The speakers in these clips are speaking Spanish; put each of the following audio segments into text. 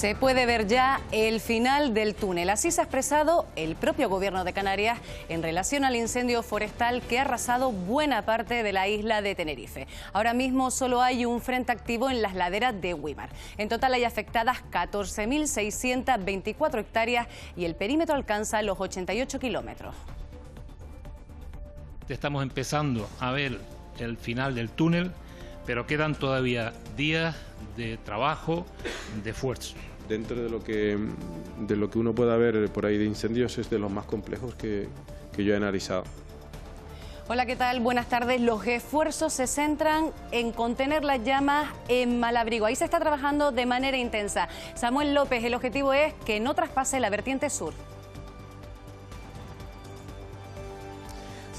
se puede ver ya el final del túnel. Así se ha expresado el propio gobierno de Canarias en relación al incendio forestal que ha arrasado buena parte de la isla de Tenerife. Ahora mismo solo hay un frente activo en las laderas de Huimar. En total hay afectadas 14.624 hectáreas y el perímetro alcanza los 88 kilómetros. Estamos empezando a ver el final del túnel pero quedan todavía días de trabajo, de esfuerzo dentro de lo que, de lo que uno pueda ver por ahí de incendios, es de los más complejos que, que yo he analizado. Hola, ¿qué tal? Buenas tardes. Los esfuerzos se centran en contener las llamas en Malabrigo. Ahí se está trabajando de manera intensa. Samuel López, el objetivo es que no traspase la vertiente sur.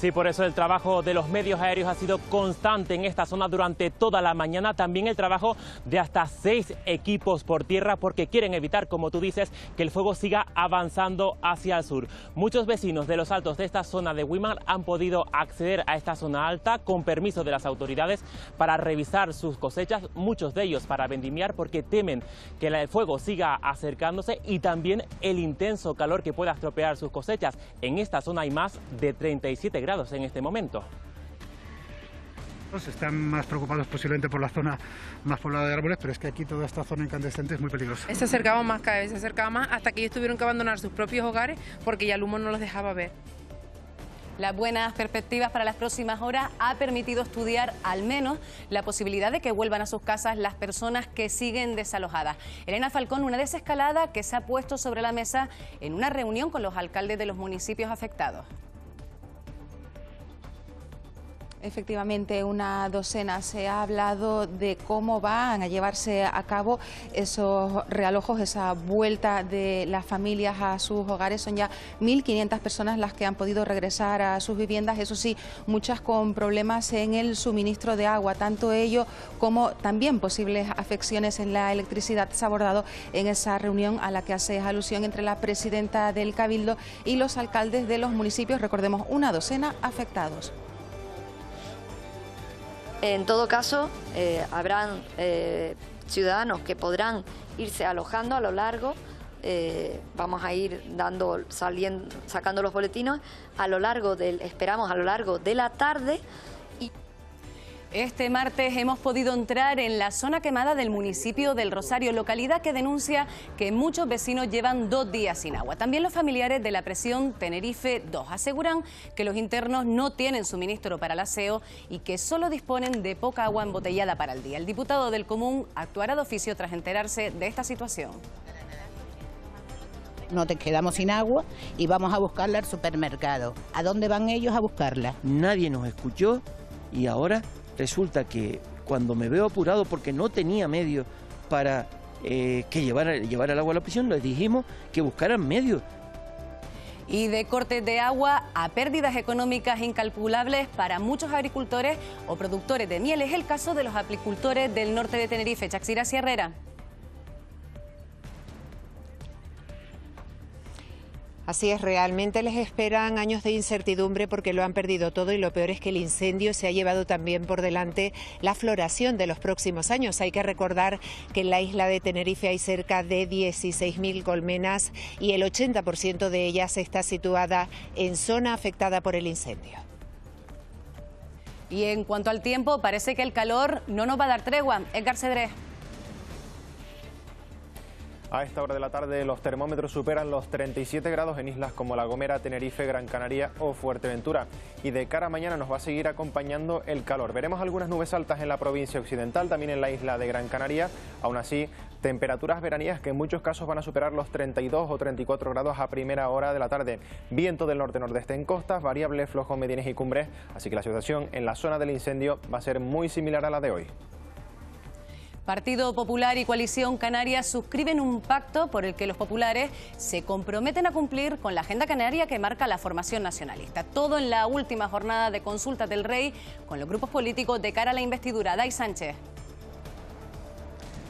Sí, por eso el trabajo de los medios aéreos ha sido constante en esta zona durante toda la mañana. También el trabajo de hasta seis equipos por tierra porque quieren evitar, como tú dices, que el fuego siga avanzando hacia el sur. Muchos vecinos de los altos de esta zona de Wimar han podido acceder a esta zona alta con permiso de las autoridades para revisar sus cosechas, muchos de ellos para vendimiar porque temen que el fuego siga acercándose y también el intenso calor que pueda estropear sus cosechas. En esta zona hay más de 37 grados en este momento. Están más preocupados posiblemente por la zona más poblada de árboles, pero es que aquí toda esta zona incandescente es muy peligrosa. Se acercaba más cada vez, se acercaba más hasta que ellos tuvieron que abandonar sus propios hogares porque ya el humo no los dejaba ver. Las buenas perspectivas para las próximas horas ha permitido estudiar al menos la posibilidad de que vuelvan a sus casas las personas que siguen desalojadas. Elena Falcón, una desescalada que se ha puesto sobre la mesa en una reunión con los alcaldes de los municipios afectados. Efectivamente, una docena. Se ha hablado de cómo van a llevarse a cabo esos realojos, esa vuelta de las familias a sus hogares. Son ya 1.500 personas las que han podido regresar a sus viviendas, eso sí, muchas con problemas en el suministro de agua, tanto ello como también posibles afecciones en la electricidad. Se ha abordado en esa reunión a la que haces alusión entre la presidenta del Cabildo y los alcaldes de los municipios, recordemos, una docena afectados. En todo caso, eh, habrán eh, ciudadanos que podrán irse alojando a lo largo. Eh, vamos a ir dando, saliendo, sacando los boletinos, a lo largo del, esperamos a lo largo de la tarde. Este martes hemos podido entrar en la zona quemada del municipio del Rosario, localidad que denuncia que muchos vecinos llevan dos días sin agua. También los familiares de la presión Tenerife 2 aseguran que los internos no tienen suministro para el aseo y que solo disponen de poca agua embotellada para el día. El diputado del Común actuará de oficio tras enterarse de esta situación no te quedamos sin agua y vamos a buscarla al supermercado. ¿A dónde van ellos a buscarla? Nadie nos escuchó y ahora resulta que cuando me veo apurado porque no tenía medio para eh, que llevar, llevar agua a la prisión, les dijimos que buscaran medios. Y de cortes de agua a pérdidas económicas incalculables para muchos agricultores o productores de miel es el caso de los apicultores del norte de Tenerife. Chaxira Sierrera. Así es, realmente les esperan años de incertidumbre porque lo han perdido todo y lo peor es que el incendio se ha llevado también por delante la floración de los próximos años. Hay que recordar que en la isla de Tenerife hay cerca de 16.000 colmenas y el 80% de ellas está situada en zona afectada por el incendio. Y en cuanto al tiempo, parece que el calor no nos va a dar tregua. Edgar Cedrés. A esta hora de la tarde los termómetros superan los 37 grados en islas como La Gomera, Tenerife, Gran Canaria o Fuerteventura. Y de cara a mañana nos va a seguir acompañando el calor. Veremos algunas nubes altas en la provincia occidental, también en la isla de Gran Canaria. Aún así, temperaturas veranías que en muchos casos van a superar los 32 o 34 grados a primera hora de la tarde. Viento del norte-nordeste en costas, variable, flojo, medines y cumbres. Así que la situación en la zona del incendio va a ser muy similar a la de hoy. Partido Popular y Coalición Canaria suscriben un pacto por el que los populares se comprometen a cumplir con la agenda canaria que marca la formación nacionalista. Todo en la última jornada de consultas del Rey con los grupos políticos de cara a la investidura. Day Sánchez.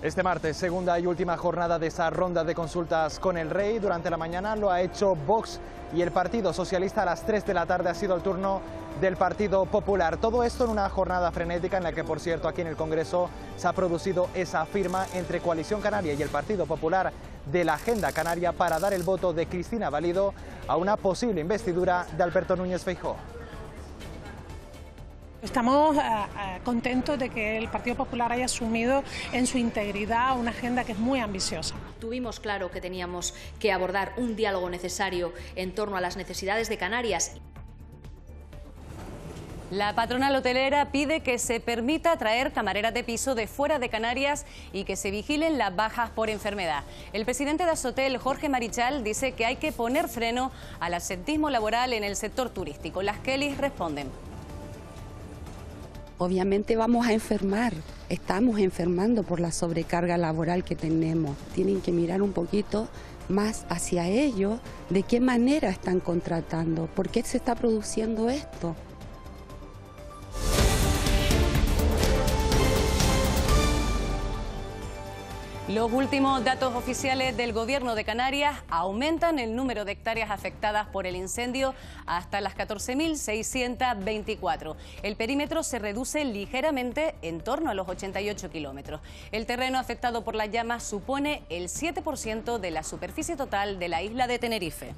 Este martes, segunda y última jornada de esa ronda de consultas con el rey. Durante la mañana lo ha hecho Vox y el Partido Socialista. A las 3 de la tarde ha sido el turno del Partido Popular. Todo esto en una jornada frenética en la que, por cierto, aquí en el Congreso se ha producido esa firma entre Coalición Canaria y el Partido Popular de la Agenda Canaria para dar el voto de Cristina Valido a una posible investidura de Alberto Núñez Feijóo. Estamos eh, eh, contentos de que el Partido Popular haya asumido en su integridad una agenda que es muy ambiciosa. Tuvimos claro que teníamos que abordar un diálogo necesario en torno a las necesidades de Canarias. La patronal hotelera pide que se permita traer camareras de piso de fuera de Canarias y que se vigilen las bajas por enfermedad. El presidente de Azotel, Jorge Marichal, dice que hay que poner freno al asentismo laboral en el sector turístico. Las Kellys responden. Obviamente vamos a enfermar, estamos enfermando por la sobrecarga laboral que tenemos. Tienen que mirar un poquito más hacia ellos, de qué manera están contratando, por qué se está produciendo esto. Los últimos datos oficiales del gobierno de Canarias aumentan el número de hectáreas afectadas por el incendio hasta las 14.624. El perímetro se reduce ligeramente en torno a los 88 kilómetros. El terreno afectado por las llamas supone el 7% de la superficie total de la isla de Tenerife.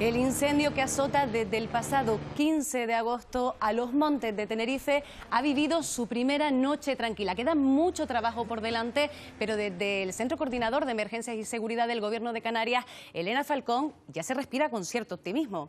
El incendio que azota desde el pasado 15 de agosto a los montes de Tenerife ha vivido su primera noche tranquila. Queda mucho trabajo por delante, pero desde el Centro Coordinador de Emergencias y Seguridad del Gobierno de Canarias, Elena Falcón, ya se respira con cierto optimismo.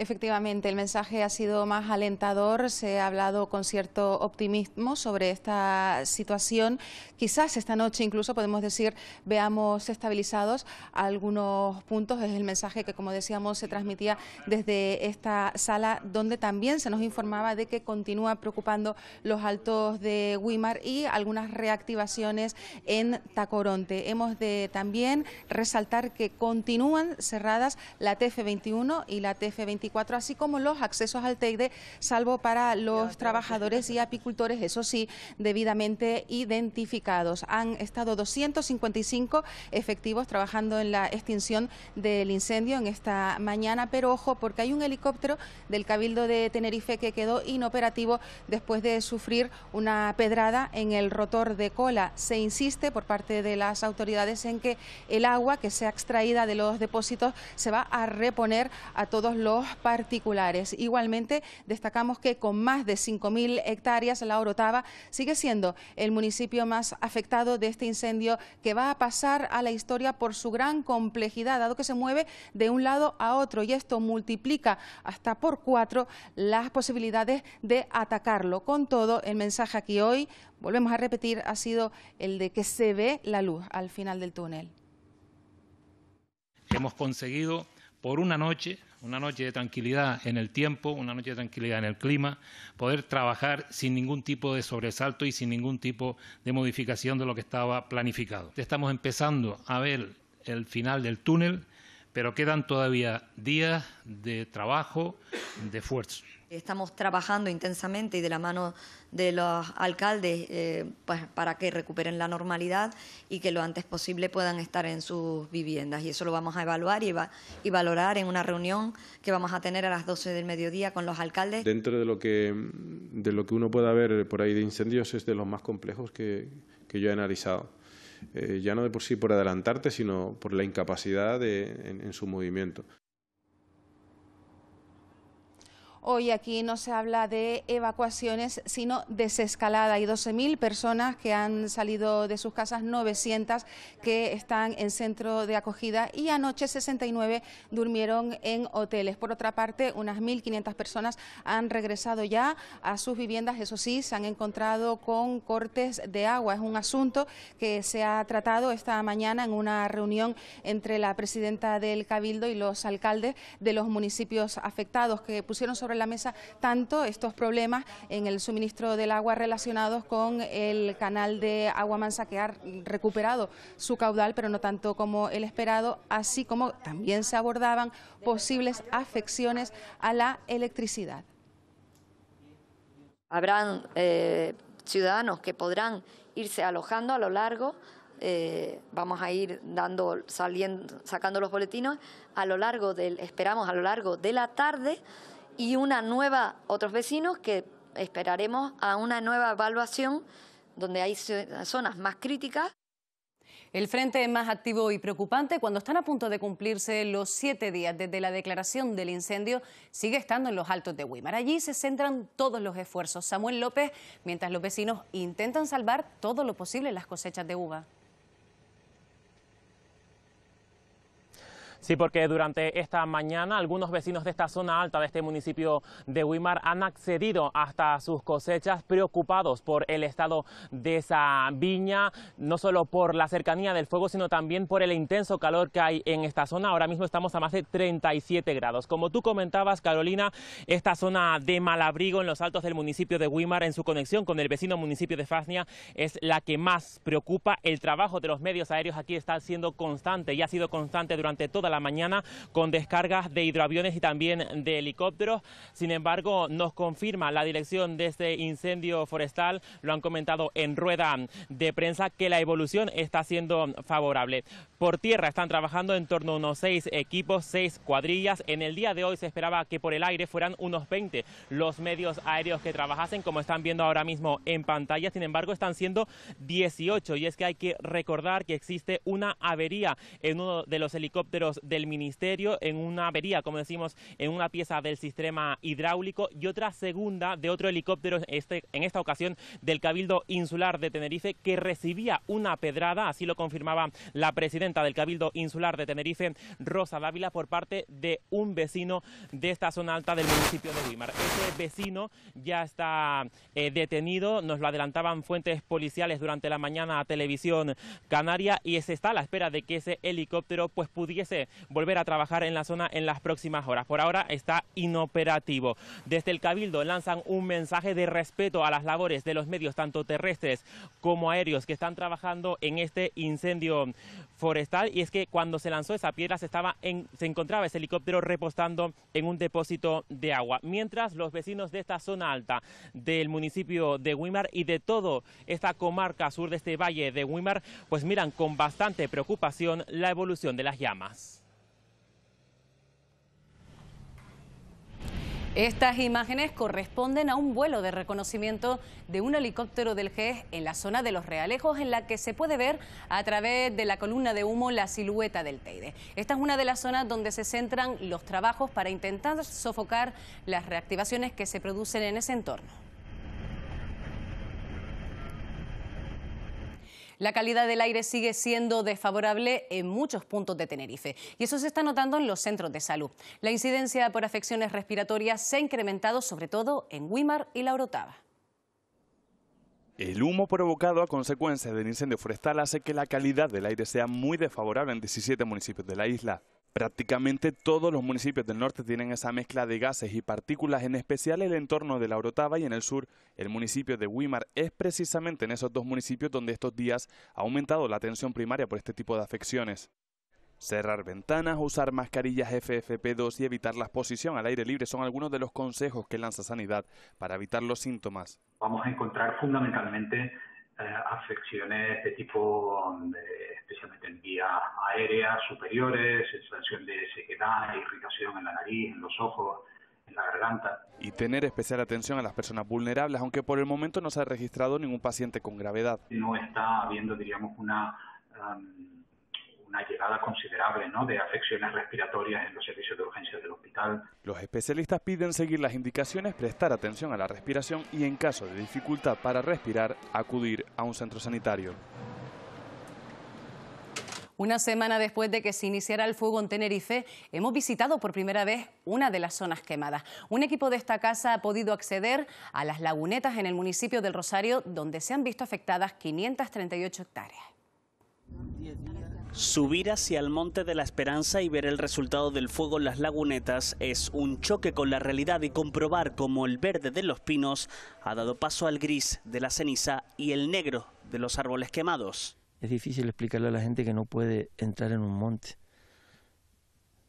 Efectivamente, el mensaje ha sido más alentador, se ha hablado con cierto optimismo sobre esta situación. Quizás esta noche incluso podemos decir veamos estabilizados algunos puntos, es el mensaje que como decíamos se transmitía desde esta sala donde también se nos informaba de que continúa preocupando los altos de Wimar y algunas reactivaciones en Tacoronte. Hemos de también resaltar que continúan cerradas la TF21 y la TF24 así como los accesos al TEIDE, salvo para los trabajadores y apicultores, eso sí, debidamente identificados. Han estado 255 efectivos trabajando en la extinción del incendio en esta mañana, pero ojo, porque hay un helicóptero del Cabildo de Tenerife que quedó inoperativo después de sufrir una pedrada en el rotor de cola. Se insiste por parte de las autoridades en que el agua que sea extraída de los depósitos se va a reponer a todos los particulares. Igualmente, destacamos que con más de 5.000 hectáreas, la Orotava sigue siendo el municipio más afectado de este incendio que va a pasar a la historia por su gran complejidad, dado que se mueve de un lado a otro y esto multiplica hasta por cuatro las posibilidades de atacarlo. Con todo, el mensaje aquí hoy, volvemos a repetir, ha sido el de que se ve la luz al final del túnel. Hemos conseguido por una noche una noche de tranquilidad en el tiempo, una noche de tranquilidad en el clima, poder trabajar sin ningún tipo de sobresalto y sin ningún tipo de modificación de lo que estaba planificado. Estamos empezando a ver el final del túnel, pero quedan todavía días de trabajo, de esfuerzo. Estamos trabajando intensamente y de la mano de los alcaldes eh, pues, para que recuperen la normalidad y que lo antes posible puedan estar en sus viviendas. Y eso lo vamos a evaluar y, valorar en una reunión que vamos a tener a las 12 del mediodía con los alcaldes. Dentro de lo que, de lo que uno pueda ver por ahí de incendios es de los más complejos que, que yo he analizado. Eh, ya no de por sí por adelantarte, sino por la incapacidad en su movimiento. Hoy aquí no se habla de evacuaciones, sino desescalada. Hay 12.000 personas que han salido de sus casas, 900 que están en centro de acogida y anoche 69 durmieron en hoteles. Por otra parte, unas 1.500 personas han regresado ya a sus viviendas. Eso sí, se han encontrado con cortes de agua. Es un asunto que se ha tratado esta mañana en una reunión entre la presidenta del Cabildo y los alcaldes de los municipios afectados que pusieron sobre en la mesa tanto estos problemas en el suministro del agua relacionados con el canal de agua mansa que ha recuperado su caudal, pero no tanto como el esperado, así como también se abordaban posibles afecciones a la electricidad. Habrán eh, ciudadanos que podrán irse alojando a lo largo eh, vamos a ir dando, saliendo, sacando los boletinos a lo largo del, esperamos a lo largo de la tarde y una nueva, otros vecinos que esperaremos a una nueva evaluación donde hay zonas más críticas. El frente es más activo y preocupante cuando están a punto de cumplirse los siete días desde la declaración del incendio, sigue estando en los altos de Weimar. Allí se centran todos los esfuerzos. Samuel López, mientras los vecinos intentan salvar todo lo posible las cosechas de uva. Sí, porque durante esta mañana algunos vecinos de esta zona alta de este municipio de Weimar han accedido hasta sus cosechas preocupados por el estado de esa viña, no solo por la cercanía del fuego, sino también por el intenso calor que hay en esta zona. Ahora mismo estamos a más de 37 grados. Como tú comentabas, Carolina, esta zona de Malabrigo en los altos del municipio de Weimar, en su conexión con el vecino municipio de Fasnia, es la que más preocupa. El trabajo de los medios aéreos aquí está siendo constante y ha sido constante durante toda la mañana con descargas de hidroaviones y también de helicópteros. Sin embargo, nos confirma la dirección de este incendio forestal, lo han comentado en rueda de prensa, que la evolución está siendo favorable. Por tierra están trabajando en torno a unos seis equipos, seis cuadrillas. En el día de hoy se esperaba que por el aire fueran unos 20 los medios aéreos que trabajasen, como están viendo ahora mismo en pantalla. Sin embargo, están siendo 18 y es que hay que recordar que existe una avería en uno de los helicópteros del Ministerio en una avería, como decimos, en una pieza del sistema hidráulico y otra segunda de otro helicóptero, este, en esta ocasión del Cabildo Insular de Tenerife, que recibía una pedrada, así lo confirmaba la presidenta del Cabildo Insular de Tenerife, Rosa Dávila, por parte de un vecino de esta zona alta del municipio de Guimar. Ese vecino ya está eh, detenido, nos lo adelantaban fuentes policiales durante la mañana a Televisión Canaria y se está a la espera de que ese helicóptero pues pudiese volver a trabajar en la zona en las próximas horas. Por ahora está inoperativo. Desde el Cabildo lanzan un mensaje de respeto a las labores de los medios, tanto terrestres como aéreos, que están trabajando en este incendio forestal. Y es que cuando se lanzó esa piedra se, estaba se encontraba ese helicóptero repostando en un depósito de agua. Mientras los vecinos de esta zona alta del municipio de Wimar y de toda esta comarca sur de este valle de Wimar, pues miran con bastante preocupación la evolución de las llamas. Estas imágenes corresponden a un vuelo de reconocimiento de un helicóptero del GES en la zona de Los Realejos, en la que se puede ver a través de la columna de humo la silueta del Teide. Esta es una de las zonas donde se centran los trabajos para intentar sofocar las reactivaciones que se producen en ese entorno. La calidad del aire sigue siendo desfavorable en muchos puntos de Tenerife y eso se está notando en los centros de salud. La incidencia por afecciones respiratorias se ha incrementado sobre todo en Guimar y La Orotava. El humo provocado a consecuencia del incendio forestal hace que la calidad del aire sea muy desfavorable en 17 municipios de la isla. Prácticamente todos los municipios del norte tienen esa mezcla de gases y partículas, en especial el entorno de la Orotava y en el sur, el municipio de Wimar. Es precisamente en esos dos municipios donde estos días ha aumentado la atención primaria por este tipo de afecciones. Cerrar ventanas, usar mascarillas FFP2 y evitar la exposición al aire libre son algunos de los consejos que lanza Sanidad para evitar los síntomas. Vamos a encontrar fundamentalmente eh, afecciones de tipo, especialmente en vías aéreas superiores, sensación de sequedad, irritación en la nariz, en los ojos, en la garganta. Y tener especial atención a las personas vulnerables, aunque por el momento no se ha registrado ningún paciente con gravedad. No está habiendo, diríamos, una um, una llegada considerable de afecciones respiratorias en los servicios de urgencia del hospital. Los especialistas piden seguir las indicaciones, prestar atención a la respiración y en caso de dificultad para respirar, acudir a un centro sanitario. Una semana después de que se iniciara el fuego en Tenerife, hemos visitado por primera vez una de las zonas quemadas. Un equipo de esta casa ha podido acceder a las lagunetas en el municipio del Rosario, donde se han visto afectadas 538 hectáreas. Subir hacia el Monte de la Esperanza y ver el resultado del fuego en las lagunetas es un choque con la realidad y comprobar cómo el verde de los pinos ha dado paso al gris de la ceniza y el negro de los árboles quemados. Es difícil explicarle a la gente que no puede entrar en un monte,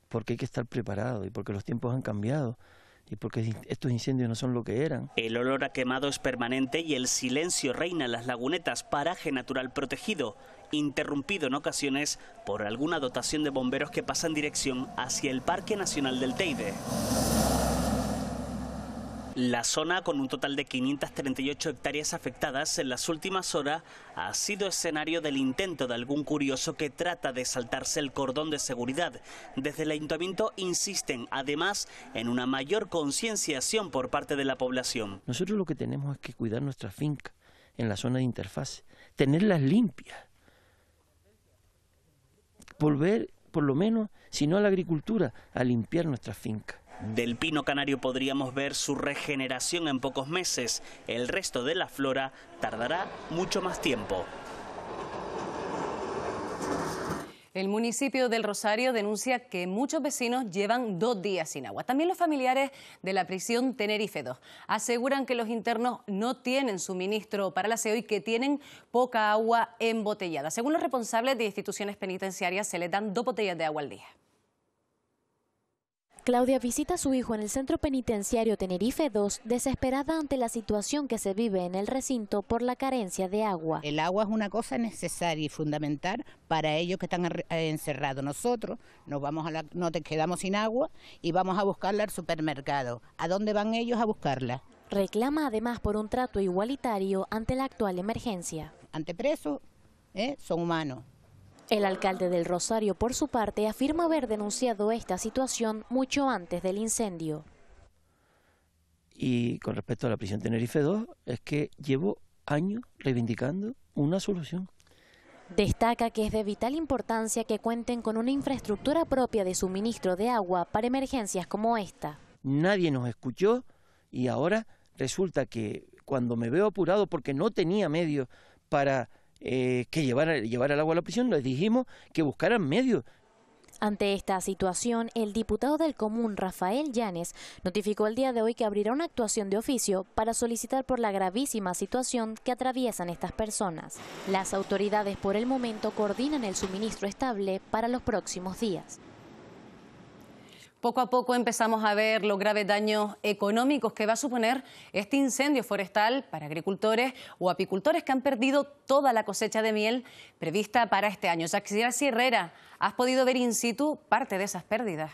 porque hay que estar preparado y porque los tiempos han cambiado y porque estos incendios no son lo que eran. El olor a quemado es permanente y el silencio reina en las lagunetas, paraje natural protegido, interrumpido en ocasiones por alguna dotación de bomberos que pasa en dirección hacia el Parque Nacional del Teide. La zona, con un total de 538 hectáreas afectadas en las últimas horas, ha sido escenario del intento de algún curioso que trata de saltarse el cordón de seguridad. Desde el ayuntamiento insisten, además, en una mayor concienciación por parte de la población. Nosotros lo que tenemos es que cuidar nuestra finca en la zona de interfaz, tenerlas limpias, volver, por lo menos, si no a la agricultura, a limpiar nuestras fincas. Del pino canario podríamos ver su regeneración en pocos meses, el resto de la flora tardará mucho más tiempo. El municipio del Rosario denuncia que muchos vecinos llevan dos días sin agua. También los familiares de la prisión Tenerife aseguran que los internos no tienen suministro para la aseo y que tienen poca agua embotellada. Según los responsables de instituciones penitenciarias, se les dan dos botellas de agua al día. Claudia visita a su hijo en el centro penitenciario Tenerife 2, desesperada ante la situación que se vive en el recinto por la carencia de agua. El agua es una cosa necesaria y fundamental para ellos que están eh, encerrados. Nosotros no te quedamos sin agua y vamos a buscarla al supermercado. ¿A dónde van ellos a buscarla? Reclama además por un trato igualitario ante la actual emergencia. Ante presos, eh, son humanos. El alcalde del Rosario, por su parte, afirma haber denunciado esta situación mucho antes del incendio. Y con respecto a la prisión Tenerife 2, es que llevo años reivindicando una solución. Destaca que es de vital importancia que cuenten con una infraestructura propia de suministro de agua para emergencias como esta. Nadie nos escuchó y ahora resulta que cuando me veo apurado porque no tenía medios para eh, que llevara, llevar al agua a la prisión, les dijimos que buscaran medios. Ante esta situación, el diputado del Común, Rafael Llanes, notificó el día de hoy que abrirá una actuación de oficio para solicitar por la gravísima situación que atraviesan estas personas. Las autoridades por el momento coordinan el suministro estable para los próximos días. Poco a poco empezamos a ver los graves daños económicos que va a suponer este incendio forestal para agricultores o apicultores que han perdido toda la cosecha de miel prevista para este año. Jaxier Herrera, ¿has podido ver in situ parte de esas pérdidas?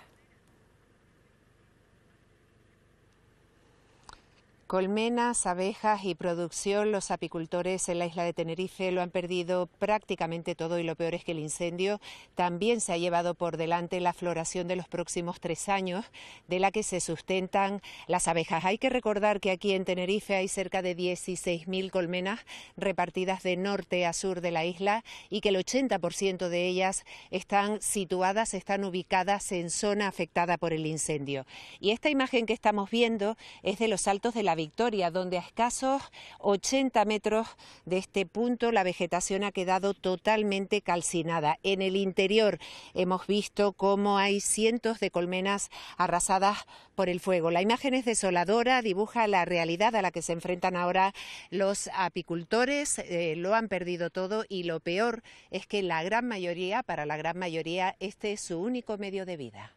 Colmenas, abejas y producción, los apicultores en la isla de Tenerife lo han perdido prácticamente todo y lo peor es que el incendio también se ha llevado por delante la floración de los próximos tres años de la que se sustentan las abejas. Hay que recordar que aquí en Tenerife hay cerca de 16.000 colmenas repartidas de norte a sur de la isla y que el 80% de ellas están situadas, están ubicadas en zona afectada por el incendio. Y esta imagen que estamos viendo es de los altos de la Victoria, donde a escasos 80 metros de este punto la vegetación ha quedado totalmente calcinada. En el interior hemos visto cómo hay cientos de colmenas arrasadas por el fuego. La imagen es desoladora, dibuja la realidad a la que se enfrentan ahora los apicultores, eh, lo han perdido todo y lo peor es que la gran mayoría, para la gran mayoría, este es su único medio de vida.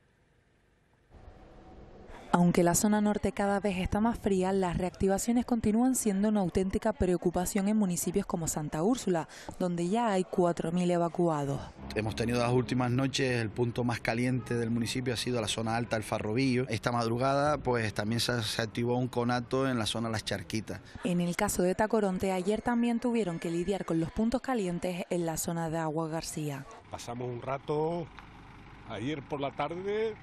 Aunque la zona norte cada vez está más fría, las reactivaciones continúan siendo una auténtica preocupación en municipios como Santa Úrsula, donde ya hay 4.000 evacuados. Hemos tenido las últimas noches, el punto más caliente del municipio ha sido la zona alta del Farrobillo. Esta madrugada pues también se, se activó un conato en la zona Las Charquitas. En el caso de Tacoronte, ayer también tuvieron que lidiar con los puntos calientes en la zona de Agua García. Pasamos un rato ayer por la tarde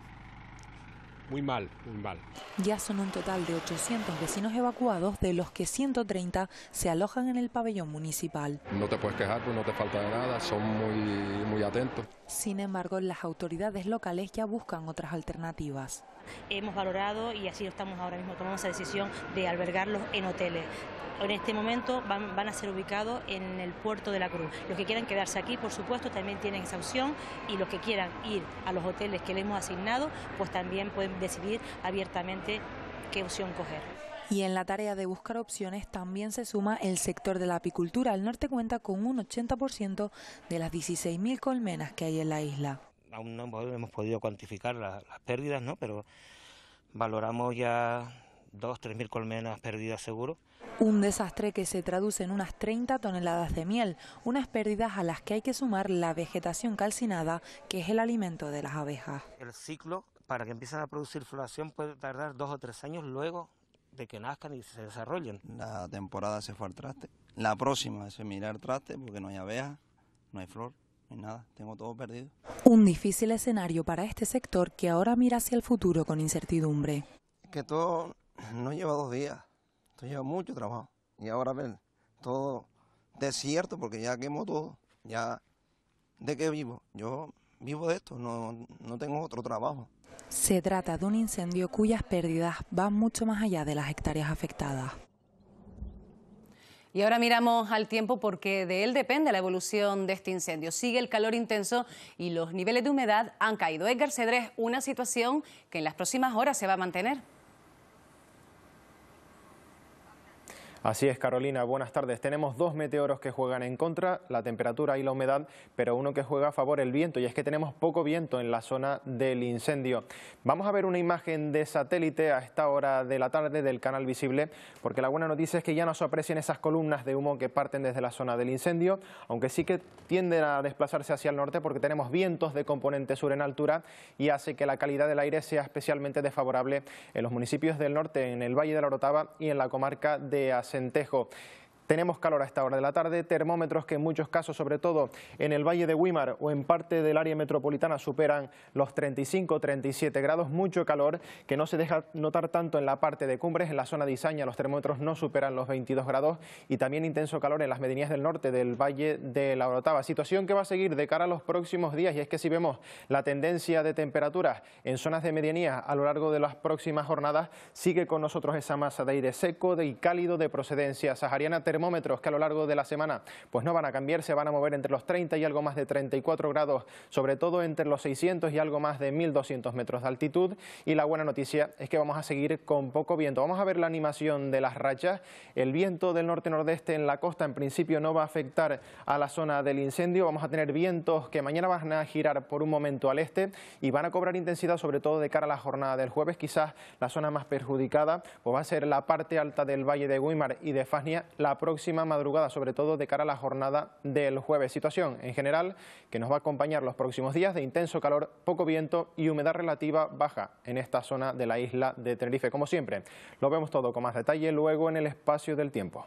muy mal, muy mal. Ya son un total de 800 vecinos evacuados, de los que 130 se alojan en el pabellón municipal. No te puedes quejar, pues no te falta nada, son muy, muy atentos. Sin embargo, las autoridades locales ya buscan otras alternativas. Hemos valorado y así estamos ahora mismo tomando esa decisión de albergarlos en hoteles en este momento van, a ser ubicados en el puerto de la Cruz. Los que quieran quedarse aquí, por supuesto, también tienen esa opción y los que quieran ir a los hoteles que le hemos asignado, pues también pueden decidir abiertamente qué opción coger. Y en la tarea de buscar opciones también se suma el sector de la apicultura. al norte cuenta con un 80% de las 16.000 colmenas que hay en la isla. Aún no hemos podido cuantificar las, pérdidas, ¿no? pero valoramos ya 2.000, 3.000 colmenas perdidas seguro un desastre que se traduce en unas 30 toneladas de miel, unas pérdidas a las que hay que sumar la vegetación calcinada, que es el alimento de las abejas. El ciclo para que empiecen a producir floración puede tardar dos o tres años luego de que nazcan y se desarrollen. La temporada se fue al traste. La próxima es al traste porque no hay abejas, no hay flor. hay nada, tengo todo perdido. Un difícil escenario para este sector que ahora mira hacia el futuro con incertidumbre. Que todo no lleva dos días. Esto lleva mucho trabajo. Y ahora ven, todo desierto, porque ya quemó todo. Ya, ¿de qué vivo? Yo vivo de esto, no, no tengo otro trabajo. Se trata de un incendio cuyas pérdidas van mucho más allá de las hectáreas afectadas. Y ahora miramos al tiempo porque de él depende la evolución de este incendio. Sigue el calor intenso y los niveles de humedad han caído. Edgar Cedrés, una situación que en las próximas horas se va a mantener. Así es, Carolina, buenas tardes. Tenemos dos meteoros que juegan en contra, la temperatura y la humedad, pero uno que juega a favor, el viento, y es que tenemos poco viento en la zona del incendio. Vamos a ver una imagen de satélite a esta hora de la tarde del canal visible, porque la buena noticia es que ya no se aprecian esas columnas de humo que parten desde la zona del incendio, aunque sí que tienden a desplazarse hacia el norte porque tenemos vientos de componente sur en altura y hace que la calidad del aire sea especialmente desfavorable en los municipios del norte, en el Valle de la Orotava y en la comarca de Acero entejo. Tenemos calor a esta hora de la tarde, termómetros que en muchos casos, sobre todo en el Valle de Guimar o en parte del área metropolitana, superan los 35-37 grados, mucho calor que no se deja notar tanto en la parte de cumbres, en la zona de Izaña los termómetros no superan los 22 grados y también intenso calor en las medianías del norte del Valle de la Orotava, situación que va a seguir de cara a los próximos días y es que si vemos la tendencia de temperaturas en zonas de medianía a lo largo de las próximas jornadas, sigue con nosotros esa masa de aire seco y cálido de procedencia sahariana termómetros que a lo largo de la semana pues no van a cambiar, se van a mover entre los 30 y algo más de 34 grados, sobre todo entre los 600 y algo más de 1200 metros de altitud. Y la buena noticia es que vamos a seguir con poco viento. Vamos a ver la animación de las rachas. El viento del norte-nordeste en la costa en principio no va a afectar a la zona del incendio. Vamos a tener vientos que mañana van a girar por un momento al este y van a cobrar intensidad sobre todo de cara a la jornada del jueves. Quizás la zona más perjudicada pues va a ser la parte alta del valle de Guimar y de Fasnia. La próxima madrugada, sobre todo de cara a la jornada del jueves. Situación en general que nos va a acompañar los próximos días de intenso calor, poco viento y humedad relativa baja en esta zona de la isla de Tenerife. Como siempre, lo vemos todo con más detalle luego en el espacio del tiempo.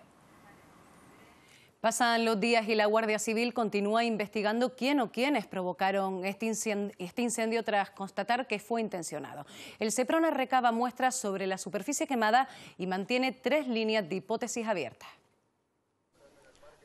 Pasan los días y la Guardia Civil continúa investigando quién o quiénes provocaron este incendio, este incendio, tras constatar que fue intencionado. El CEPRONA recaba muestras sobre la superficie quemada y mantiene tres líneas de hipótesis abiertas.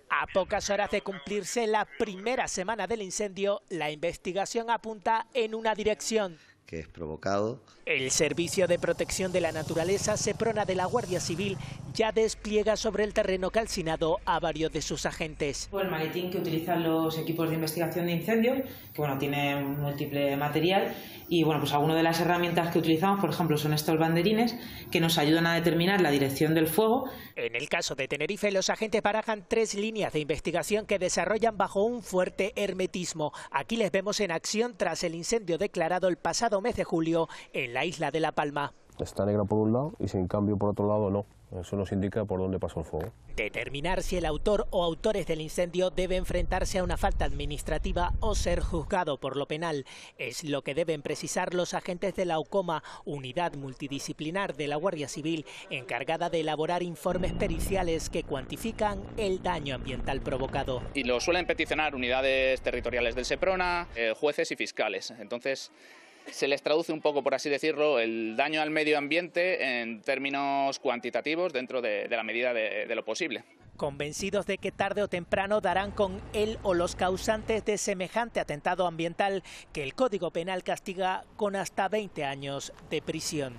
A pocas horas de cumplirse la primera semana del incendio, la investigación apunta en una dirección que es provocado. El Servicio de Protección de la Naturaleza, Seprona de la Guardia Civil, ya despliega sobre el terreno calcinado a varios de sus agentes. El maletín que utilizan los equipos de investigación de incendios, que bueno, tiene múltiple material, y bueno, pues algunas de las herramientas que utilizamos, por ejemplo, son estos banderines, que nos ayudan a determinar la dirección del fuego. En el caso de Tenerife, los agentes barajan tres líneas de investigación que desarrollan bajo un fuerte hermetismo. Aquí les vemos en acción tras el incendio declarado el pasado mes de julio en la isla de La Palma. Está negra por un lado y sin cambio por otro lado no. Eso nos indica por dónde pasó el fuego. Determinar si el autor o autores del incendio debe enfrentarse a una falta administrativa o ser juzgado por lo penal es lo que deben precisar los agentes de la UCOMA, unidad multidisciplinar de la Guardia Civil, encargada de elaborar informes periciales que cuantifican el daño ambiental provocado. Y lo suelen peticionar unidades territoriales del SEPRONA, eh, jueces y fiscales. Entonces, se les traduce un poco, por así decirlo, el daño al medio ambiente en términos cuantitativos dentro de, la medida de, de lo posible. Convencidos de que tarde o temprano darán con él o los causantes de semejante atentado ambiental que el Código Penal castiga con hasta 20 años de prisión.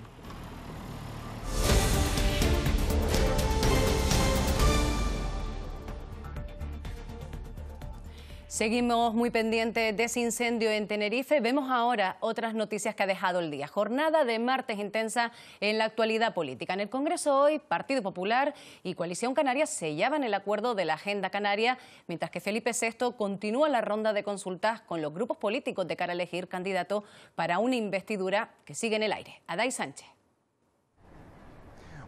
Seguimos muy pendientes de ese incendio en Tenerife. Vemos ahora otras noticias que ha dejado el día. Jornada de martes intensa en la actualidad política. En el Congreso hoy, Partido Popular y Coalición Canaria sellaban el acuerdo de la Agenda Canaria, mientras que Felipe VI continúa la ronda de consultas con los grupos políticos de cara a elegir candidato para una investidura que sigue en el aire. Adai Sánchez.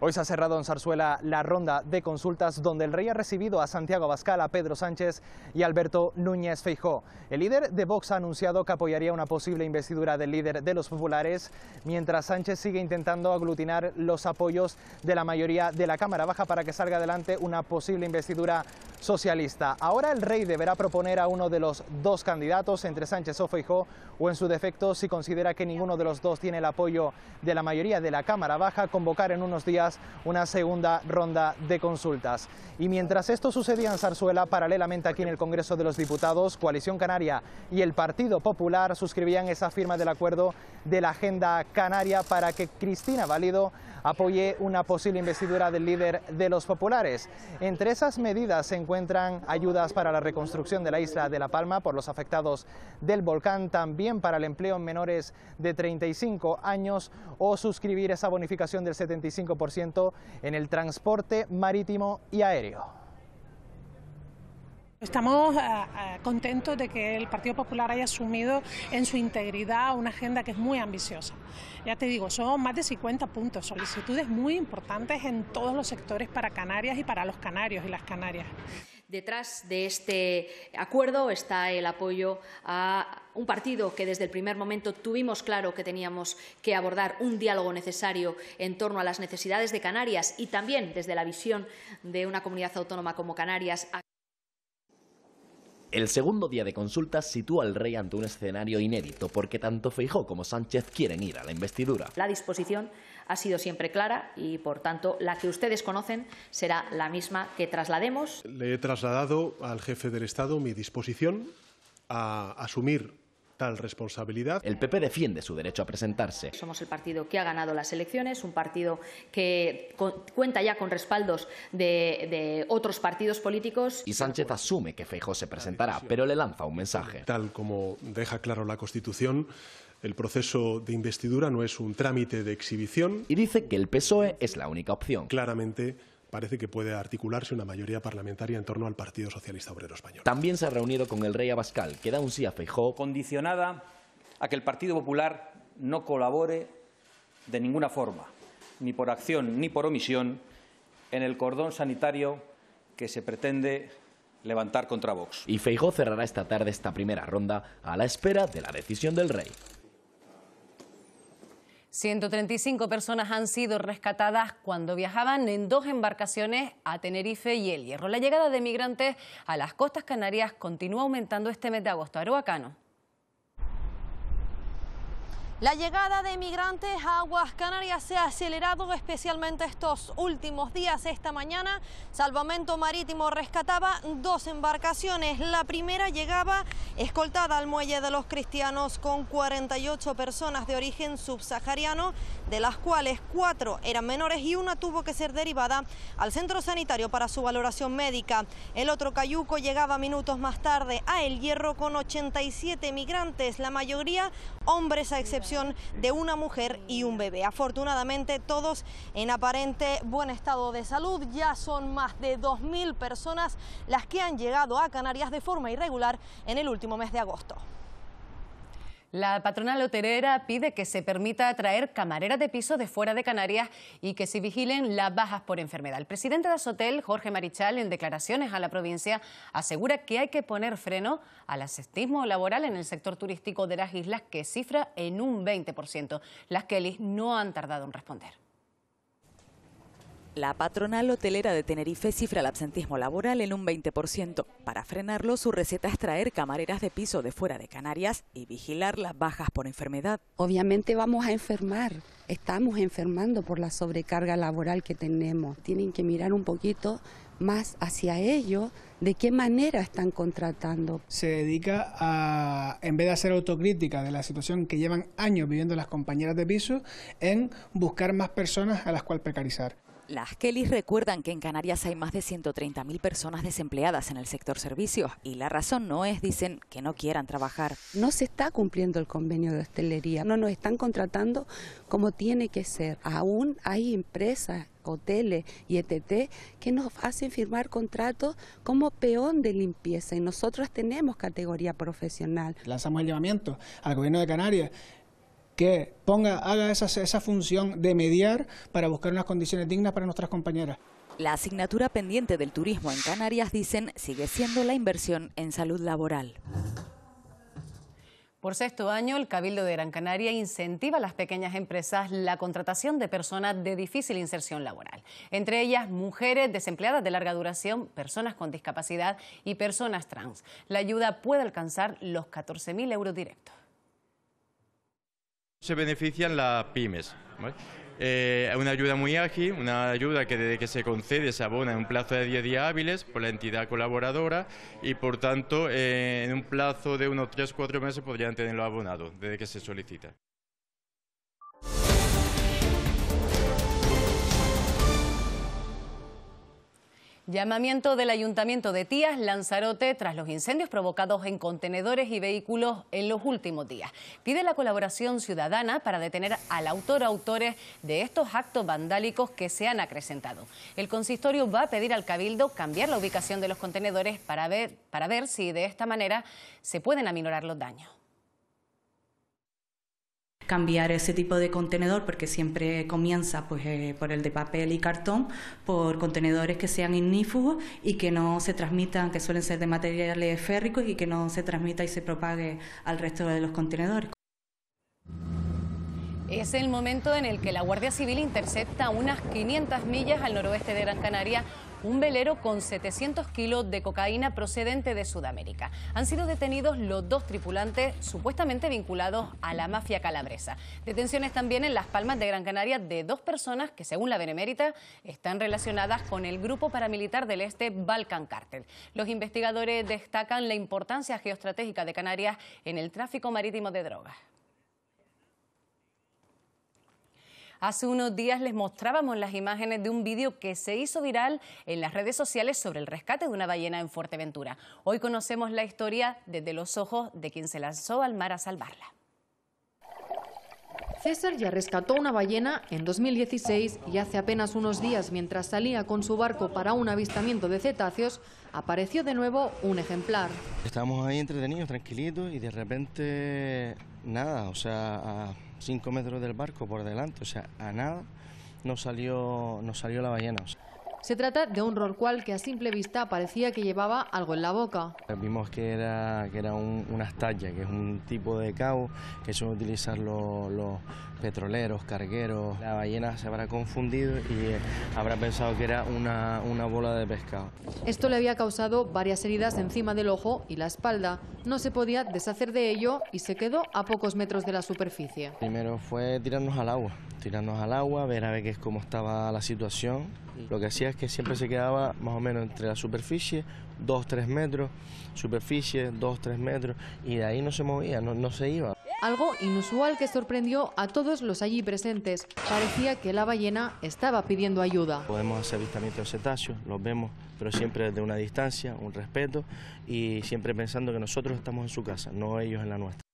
Hoy se ha cerrado en Zarzuela la ronda de consultas donde el rey ha recibido a Santiago Abascal, a Pedro Sánchez y Alberto Núñez Feijó. El líder de Vox ha anunciado que apoyaría una posible investidura del líder de los populares, mientras Sánchez sigue intentando aglutinar los apoyos de la mayoría de la Cámara Baja para que salga adelante una posible investidura socialista. Ahora el rey deberá proponer a uno de los dos candidatos, entre Sánchez o Feijó, o en su defecto, si considera que ninguno de los dos tiene el apoyo de la mayoría de la Cámara Baja, convocar en unos días una segunda ronda de consultas. Y mientras esto sucedía en Zarzuela, paralelamente aquí en el Congreso de los Diputados, Coalición Canaria y el Partido Popular suscribían esa firma del acuerdo de la Agenda Canaria para que Cristina Válido apoye una posible investidura del líder de los populares. Entre esas medidas se encuentran ayudas para la reconstrucción de la isla de La Palma por los afectados del volcán, también para el empleo en menores de 35 años o suscribir esa bonificación del 75% en el transporte marítimo y aéreo. Estamos eh, eh, contentos de que el Partido Popular haya asumido en su integridad una agenda que es muy ambiciosa. Ya te digo, son más de 50 puntos, solicitudes muy importantes en todos los sectores para Canarias y para los canarios y las canarias. Detrás de este acuerdo está el apoyo a un partido que desde el primer momento tuvimos claro que teníamos que abordar un diálogo necesario en torno a las necesidades de Canarias y también desde la visión de una comunidad autónoma como Canarias. El segundo día de consultas sitúa al rey ante un escenario inédito porque tanto Feijó como Sánchez quieren ir a la investidura. La disposición ha sido siempre clara y, por tanto, la que ustedes conocen será la misma que traslademos. Le he trasladado al jefe del Estado mi disposición a asumir tal responsabilidad. El PP defiende su derecho a presentarse. Somos el partido que ha ganado las elecciones, un partido que cuenta ya con respaldos de, otros partidos políticos. Y Sánchez asume que Feijóo se presentará, pero le lanza un mensaje. Tal como deja claro la Constitución, el proceso de investidura no es un trámite de exhibición. Y dice que el PSOE es la única opción. Claramente parece que puede articularse una mayoría parlamentaria en torno al Partido Socialista Obrero Español. También se ha reunido con el rey Abascal, que da un sí a Feijó. Condicionada a que el Partido Popular no colabore de ninguna forma, ni por acción ni por omisión, en el cordón sanitario que se pretende levantar contra Vox. Y Feijó cerrará esta tarde esta primera ronda a la espera de la decisión del rey. 135 personas han sido rescatadas cuando viajaban en dos embarcaciones a Tenerife y El Hierro. La llegada de migrantes a las costas canarias continúa aumentando este mes de agosto. Aroacano. La llegada de migrantes a Aguas Canarias se ha acelerado especialmente estos últimos días. Esta mañana, Salvamento Marítimo rescataba dos embarcaciones. La primera llegaba escoltada al muelle de los cristianos con 48 personas de origen subsahariano, de las cuales cuatro eran menores y una tuvo que ser derivada al centro sanitario para su valoración médica. El otro cayuco llegaba minutos más tarde a El Hierro con 87 migrantes, la mayoría hombres a excepción de una mujer y un bebé. Afortunadamente, todos en aparente buen estado de salud. Ya son más de 2.000 personas las que han llegado a Canarias de forma irregular en el último mes de agosto. La patronal loterera pide que se permita traer camareras de piso de fuera de Canarias y que se vigilen las bajas por enfermedad. El presidente de Azotel, Jorge Marichal, en declaraciones a la provincia, asegura que hay que poner freno al asestismo laboral en el sector turístico de las islas, que cifra en un 20%. Las Kellys no han tardado en responder. La patronal hotelera de Tenerife cifra el absentismo laboral en un 20%. Para frenarlo, su receta es traer camareras de piso de fuera de Canarias y vigilar las bajas por enfermedad. Obviamente vamos a enfermar, estamos enfermando por la sobrecarga laboral que tenemos. Tienen que mirar un poquito más hacia ello, de qué manera están contratando. Se dedica a, en vez de hacer autocrítica de la situación que llevan años viviendo las compañeras de piso, en buscar más personas a las cuales precarizar. Las Kellys recuerdan que en Canarias hay más de 130.000 personas desempleadas en el sector servicios y la razón no es, dicen, que no quieran trabajar. No se está cumpliendo el convenio de hostelería, no nos están contratando como tiene que ser. Aún hay empresas hoteles y ETT que nos hacen firmar contratos como peón de limpieza y nosotros tenemos categoría profesional. Lanzamos el llamamiento al gobierno de Canarias que ponga, haga esa, esa función de mediar para buscar unas condiciones dignas para nuestras compañeras. La asignatura pendiente del turismo en Canarias, dicen, sigue siendo la inversión en salud laboral. Por sexto año, el Cabildo de Gran Canaria incentiva a las pequeñas empresas la contratación de personas de difícil inserción laboral, entre ellas mujeres desempleadas de larga duración, personas con discapacidad y personas trans. La ayuda puede alcanzar los 14.000 euros directos. Se benefician las pymes. Es eh, una ayuda muy ágil, una ayuda que desde que se concede se abona en un plazo de 10 días hábiles por la entidad colaboradora y por tanto eh, en un plazo de unos 3-4 meses podrían tenerlo abonado desde que se solicita. Llamamiento del Ayuntamiento de Tías, Lanzarote, tras los incendios provocados en contenedores y vehículos en los últimos días. Pide la colaboración ciudadana para detener al autor autores de estos actos vandálicos que se han acrecentado. El consistorio va a pedir al Cabildo cambiar la ubicación de los contenedores para ver, para ver si de esta manera se pueden aminorar los daños cambiar ese tipo de contenedor, porque siempre comienza pues, eh, por el de papel y cartón, por contenedores que sean ignífugos y que no se transmitan, que suelen ser de materiales férricos y que no se transmita y se propague al resto de los contenedores. Es el momento en el que la Guardia Civil intercepta unas 500 millas al noroeste de Gran Canaria un velero con 700 kilos de cocaína procedente de Sudamérica. Han sido detenidos los dos tripulantes supuestamente vinculados a la mafia calabresa. Detenciones también en Las Palmas de Gran Canaria de dos personas que, según la Benemérita, están relacionadas con el grupo paramilitar del este Balkan Cartel. Los investigadores destacan la importancia geoestratégica de Canarias en el tráfico marítimo de drogas. Hace unos días les mostrábamos las imágenes de un vídeo que se hizo viral en las redes sociales sobre el rescate de una ballena en Fuerteventura. Hoy conocemos la historia desde los ojos de quien se lanzó al mar a salvarla. César ya rescató una ballena en 2016 y hace apenas unos días, mientras salía con su barco para un avistamiento de cetáceos, apareció de nuevo un ejemplar. Estábamos ahí entretenidos, tranquilitos y de repente nada, o sea, 5 metros del barco por delante, o sea, a nada no salió, no salió la ballena. Se trata de un rorcual que a simple vista parecía que llevaba algo en la boca. Vimos que era, que era un, una estalla, que es un tipo de cabo que suelen utilizar los, petroleros, cargueros. La ballena se habrá confundido y eh, habrá pensado que era una, bola de pescado. Esto le había causado varias heridas encima del ojo y la espalda. No se podía deshacer de ello y se quedó a pocos metros de la superficie. Primero fue tirarnos al agua, tirarnos al agua, ver a ver qué es cómo estaba la situación. Lo que hacía es que siempre se quedaba más o menos entre la superficie, ...dos, tres metros, superficie, dos, tres metros, y de ahí no se movía, no se iba algo inusual que sorprendió a todos los allí presentes. Parecía que la ballena estaba pidiendo ayuda. Podemos hacer avistamientos cetáceos, los vemos, pero siempre desde una distancia, un respeto y siempre pensando que nosotros estamos en su casa, no ellos en la nuestra.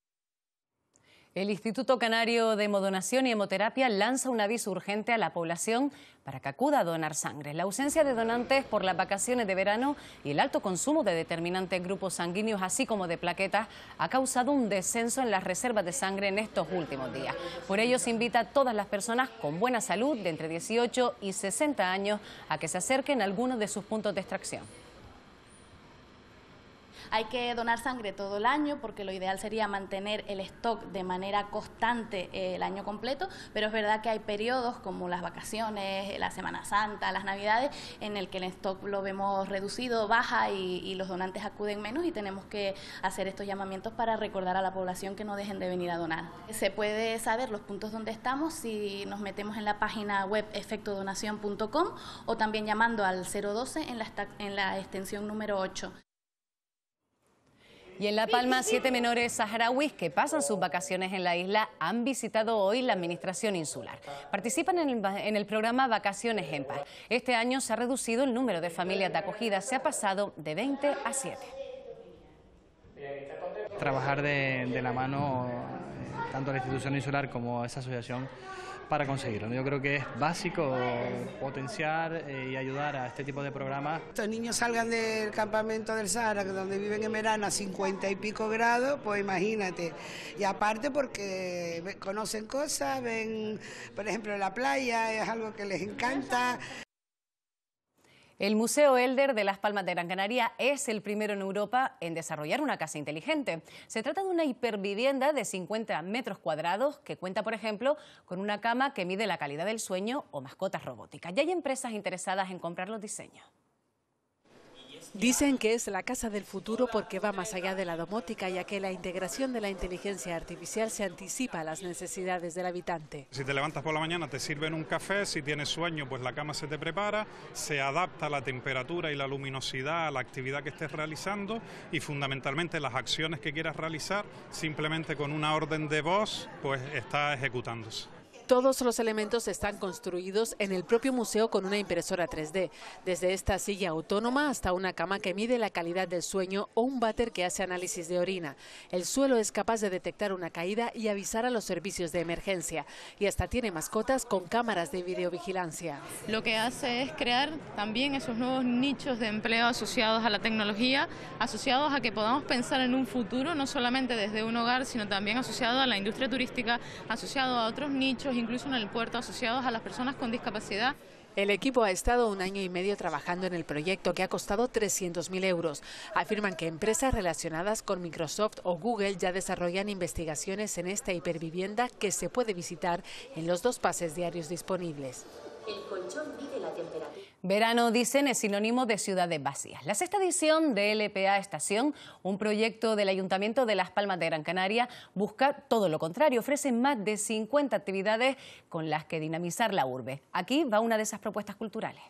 El Instituto Canario de Hemodonación y Hemoterapia lanza un aviso urgente a la población para que acuda a donar sangre. La ausencia de donantes por las vacaciones de verano y el alto consumo de determinantes grupos sanguíneos, así como de plaquetas, ha causado un descenso en las reservas de sangre en estos últimos días. Por ello, se invita a todas las personas con buena salud de entre 18 y 60 años a que se acerquen a algunos de sus puntos de extracción. Hay que donar sangre todo el año porque lo ideal sería mantener el stock de manera constante eh, el año completo, pero es verdad que hay periodos como las vacaciones, eh, la Semana Santa, las Navidades, en el que el stock lo vemos reducido, baja y, los donantes acuden menos y tenemos que hacer estos llamamientos para recordar a la población que no dejen de venir a donar. Se puede saber los puntos donde estamos si nos metemos en la página web efectodonación.com o también llamando al 012 en la, en la extensión número 8. Y en La Palma, siete menores saharauis que pasan sus vacaciones en la isla han visitado hoy la administración insular. Participan en el, programa Vacaciones en Paz. Este año se ha reducido el número de familias de acogida, se ha pasado de 20 a 7. Trabajar de, de la mano eh, tanto la institución insular como esa asociación para conseguirlo. Yo creo que es básico potenciar eh, y ayudar a este tipo de programas. Estos niños salgan del campamento del Sahara, donde viven en verano a 50 y pico grados, pues imagínate. Y aparte porque conocen cosas, ven, por ejemplo, la playa, es algo que les encanta, el Museo Elder de Las Palmas de Gran Canaria es el primero en Europa en desarrollar una casa inteligente. Se trata de una hipervivienda de 50 metros cuadrados que cuenta, por ejemplo, con una cama que mide la calidad del sueño o mascotas robóticas. Ya hay empresas interesadas en comprar los diseños. Dicen que es la casa del futuro porque va más allá de la domótica, ya que la integración de la inteligencia artificial se anticipa a las necesidades del habitante. Si te levantas por la mañana te sirven un café, si tienes sueño pues la cama se te prepara, se adapta a la temperatura y la luminosidad, a la actividad que estés realizando y fundamentalmente las acciones que quieras realizar, simplemente con una orden de voz pues está ejecutándose. Todos los elementos están construidos en el propio museo con una impresora 3D, desde esta silla autónoma hasta una cama que mide la calidad del sueño o un váter que hace análisis de orina. El suelo es capaz de detectar una caída y avisar a los servicios de emergencia y hasta tiene mascotas con cámaras de videovigilancia. Lo que hace es crear también esos nuevos nichos de empleo asociados a la tecnología, asociados a que podamos pensar en un futuro no solamente desde un hogar, sino también asociado a la industria turística, asociado a otros nichos pues incluso en el puerto, asociados a las personas con discapacidad. El equipo ha estado un año y medio trabajando en el proyecto que ha costado 300.000 euros. Afirman que empresas relacionadas con Microsoft o Google ya desarrollan investigaciones en esta hipervivienda que se puede visitar en los dos pases diarios disponibles. El colchón mide la temperatura. Verano, dicen, es sinónimo de ciudades vacías. La sexta edición de LPA Estación, un proyecto del Ayuntamiento de Las Palmas de Gran Canaria, busca todo lo contrario. Ofrece más de 50 actividades con las que dinamizar la urbe. Aquí va una de esas propuestas culturales.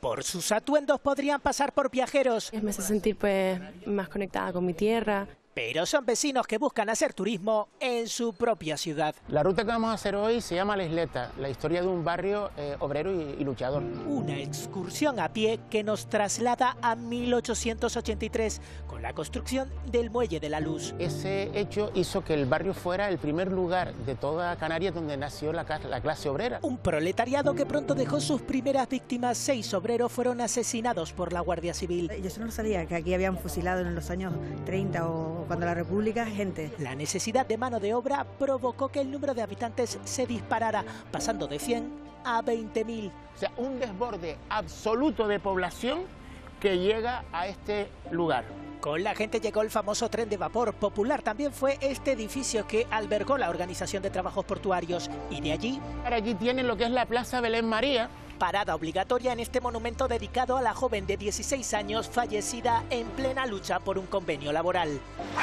Por sus atuendos podrían pasar por viajeros. Me hace sentir pues más conectada con mi tierra, pero son vecinos que buscan hacer turismo en su propia ciudad. La ruta que vamos a hacer hoy se llama La Isleta, la historia de un barrio eh, obrero y, luchador. Una excursión a pie que nos traslada a 1883 con la construcción del Muelle de la Luz. Ese hecho hizo que el barrio fuera el primer lugar de toda Canarias donde nació la, clase obrera. Un proletariado que pronto dejó sus primeras víctimas. Seis obreros fueron asesinados por la Guardia Civil. Eh, yo no sabía que aquí habían fusilado en los años 30 o cuando la República, gente. La necesidad de mano de obra provocó que el número de habitantes se disparara, pasando de 100 a 20.000. O sea, un desborde absoluto de población que llega a este lugar. Con la gente llegó el famoso tren de vapor popular. También fue este edificio que albergó la Organización de Trabajos Portuarios. Y de allí... tienen lo que es la Plaza Belén María, parada obligatoria en este monumento dedicado a la joven de 16 años fallecida en plena lucha por un convenio laboral.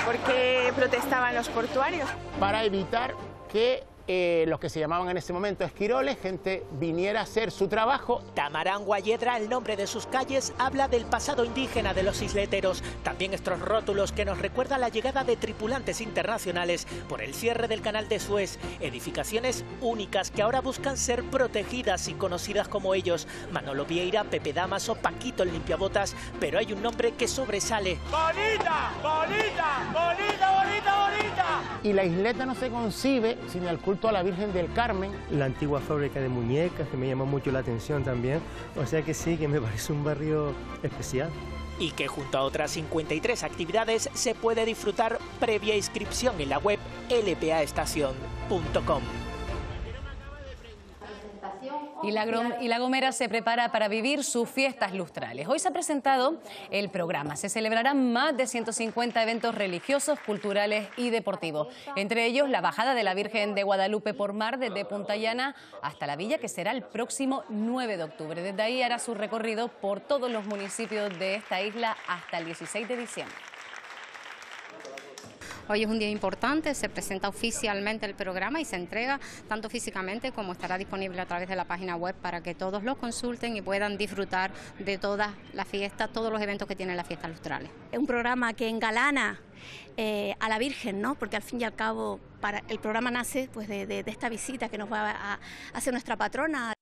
Porque protestaban los portuarios. Para evitar que eh, los que se llamaban en ese momento esquiroles, gente viniera a hacer su trabajo. Tamarán Guayedra el nombre de sus calles, habla del pasado indígena de los isleteros. También estos rótulos que nos recuerdan la llegada de tripulantes internacionales por el cierre del canal de Suez. Edificaciones únicas que ahora buscan ser protegidas y conocidas como ellos. Manolo Vieira, Pepe Damaso, Paquito el Limpiabotas, pero hay un nombre que sobresale. ¡Bonita! ¡Bonita! ¡Bonita, bonita, bonita! Y la isleta no se concibe sin el culto a la Virgen del Carmen. La antigua fábrica de muñecas, que me llamó mucho la atención también. O sea que sí, que me parece un barrio especial. Y que junto a otras 53 actividades se puede disfrutar previa inscripción en la web lpaestacion.com. Y la, Gomera se prepara para vivir sus fiestas lustrales. Hoy se ha presentado el programa. Se celebrarán más de 150 eventos religiosos, culturales y deportivos. Entre ellos, la bajada de la Virgen de Guadalupe por mar desde Punta Llana hasta la villa, que será el próximo 9 de octubre. Desde ahí hará su recorrido por todos los municipios de esta isla hasta el 16 de diciembre. Hoy es un día importante, se presenta oficialmente el programa y se entrega tanto físicamente como estará disponible a través de la página web para que todos lo consulten y puedan disfrutar de todas las fiestas, todos los eventos que tiene la fiesta lustrales. Es un programa que engalana eh, a la Virgen, ¿no? Porque al fin y al cabo para, el programa nace pues, de, de esta visita que nos va a hacer nuestra patrona.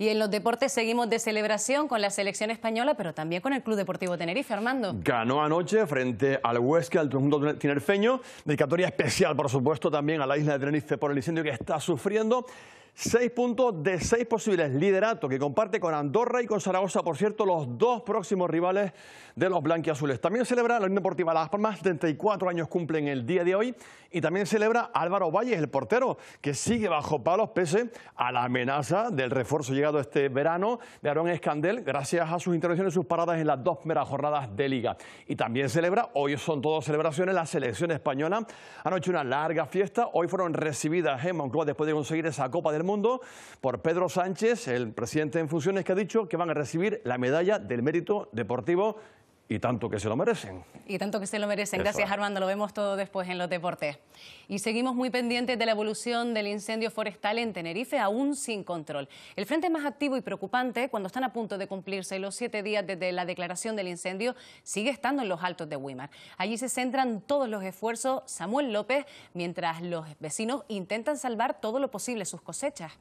Y en los deportes seguimos de celebración con la selección española, pero también con el Club Deportivo Tenerife, Armando. Ganó anoche frente al Huesca, al conjunto tinerfeño. Dedicatoria especial, por supuesto, también a la isla de Tenerife por el incendio que está sufriendo. Seis puntos de seis posibles. Liderato que comparte con Andorra y con Zaragoza, por cierto, los dos próximos rivales de los blanquiazules. También celebra la Unión Deportiva Las Palmas, 34 años cumplen el día de hoy. Y también celebra Álvaro Valles, el portero, que sigue bajo palos pese a la amenaza del refuerzo llegado este verano de Aarón Escandel, gracias a sus intervenciones y sus paradas en las dos primeras jornadas de Liga. Y también celebra, hoy son todas celebraciones, la selección española. Anoche una larga fiesta, hoy fueron recibidas en Moncloa después de conseguir esa Copa de mundo por Pedro Sánchez, el presidente en funciones, que ha dicho que van a recibir la medalla del mérito deportivo y tanto que se lo merecen. Y tanto que se lo merecen. Gracias, Armando. Lo vemos todo después en los deportes. Y seguimos muy pendientes de la evolución del incendio forestal en Tenerife, aún sin control. El frente más activo y preocupante, cuando están a punto de cumplirse los siete días desde la declaración del incendio, sigue estando en los altos de Wimar. Allí se centran todos los esfuerzos Samuel López, mientras los vecinos intentan salvar todo lo posible sus cosechas.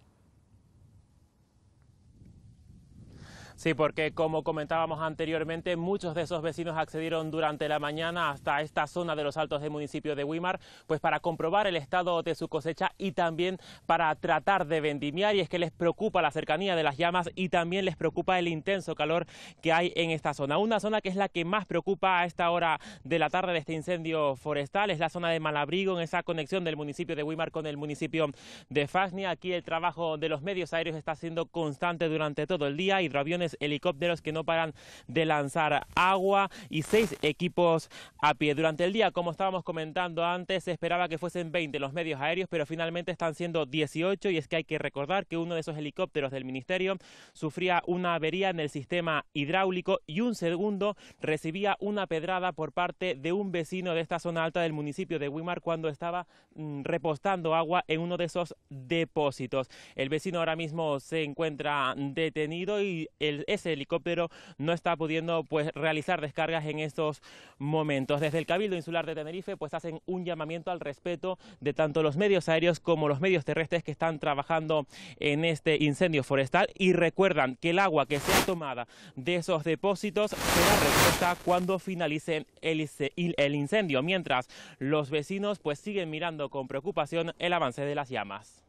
Sí, porque como comentábamos anteriormente, muchos de esos vecinos accedieron durante la mañana hasta esta zona de los altos del municipio de Wimar, pues para comprobar el estado de su cosecha y también para tratar de vendimiar. Y es que les preocupa la cercanía de las llamas y también les preocupa el intenso calor que hay en esta zona. Una zona que es la que más preocupa a esta hora de la tarde de este incendio forestal, es la zona de Malabrigo, en esa conexión del municipio de Wimar con el municipio de Fasnia. Aquí el trabajo de los medios aéreos está siendo constante durante todo el día, hidroaviones helicópteros que no paran de lanzar agua y seis equipos a pie. Durante el día, como estábamos comentando antes, se esperaba que fuesen 20 los medios aéreos, pero finalmente están siendo 18 y es que hay que recordar que uno de esos helicópteros del Ministerio sufría una avería en el sistema hidráulico y un segundo recibía una pedrada por parte de un vecino de esta zona alta del municipio de Wimar cuando estaba mm, repostando agua en uno de esos depósitos. El vecino ahora mismo se encuentra detenido y el ese helicóptero no está pudiendo pues, realizar descargas en estos momentos. Desde el Cabildo Insular de Tenerife pues, hacen un llamamiento al respeto de tanto los medios aéreos como los medios terrestres que están trabajando en este incendio forestal y recuerdan que el agua que sea tomada de esos depósitos será respuesta cuando finalice el, incendio, mientras los vecinos pues, siguen mirando con preocupación el avance de las llamas.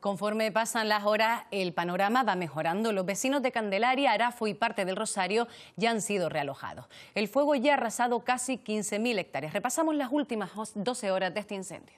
Conforme pasan las horas, el panorama va mejorando. Los vecinos de Candelaria, Arafo y parte del Rosario ya han sido realojados. El fuego ya ha arrasado casi 15.000 hectáreas. Repasamos las últimas 12 horas de este incendio.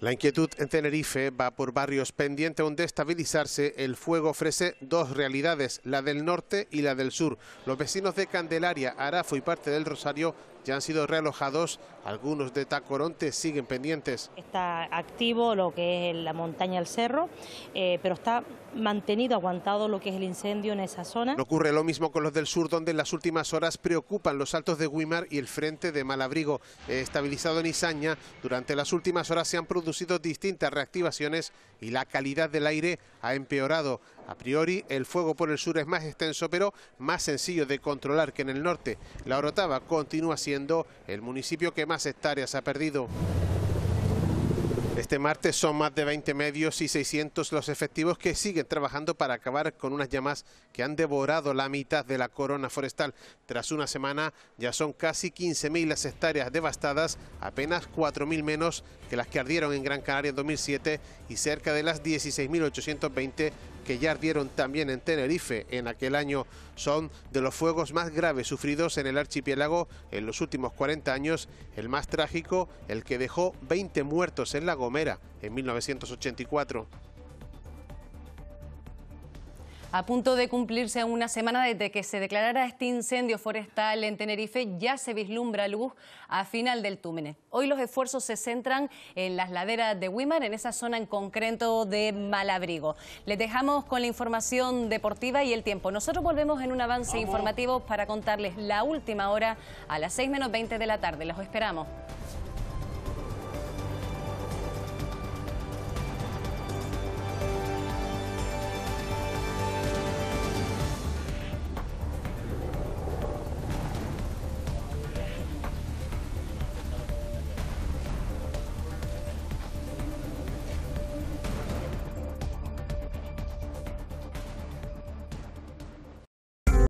La inquietud en Tenerife va por barrios pendientes donde estabilizarse. El fuego ofrece dos realidades, la del norte y la del sur. Los vecinos de Candelaria, Arafo y parte del Rosario ya han sido realojados. Algunos de Tacoronte siguen pendientes. Está activo lo que es la montaña al Cerro, eh, pero está mantenido, aguantado lo que es el incendio en esa zona. ocurre lo mismo con los del sur, donde en las últimas horas preocupan los altos de Guimar y el frente de Malabrigo. Estabilizado en Izaña, durante las últimas horas se han producido distintas reactivaciones y la calidad del aire ha empeorado. A priori, el fuego por el sur es más extenso, pero más sencillo de controlar que en el norte. La Orotava continúa siendo el municipio que más hectáreas ha perdido. Este martes son más de 20 medios y 600 los efectivos que siguen trabajando para acabar con unas llamas que han devorado la mitad de la corona forestal. Tras una semana ya son casi 15.000 las hectáreas devastadas, apenas 4.000 menos que las que ardieron en Gran Canaria en 2007 y cerca de las 16.820 que ya ardieron también en Tenerife en aquel año son de los fuegos más graves sufridos en el archipiélago en los últimos 40 años, el más trágico, el que dejó 20 muertos en La Gomera en 1984. A punto de cumplirse una semana desde que se declarara este incendio forestal en Tenerife, ya se vislumbra luz a final del túmene. Hoy los esfuerzos se centran en las laderas de Wimar, en esa zona en concreto de Malabrigo. Les dejamos con la información deportiva y el tiempo. Nosotros volvemos en un avance informativo para contarles la última hora a las 6 menos 20 de la tarde. Los esperamos.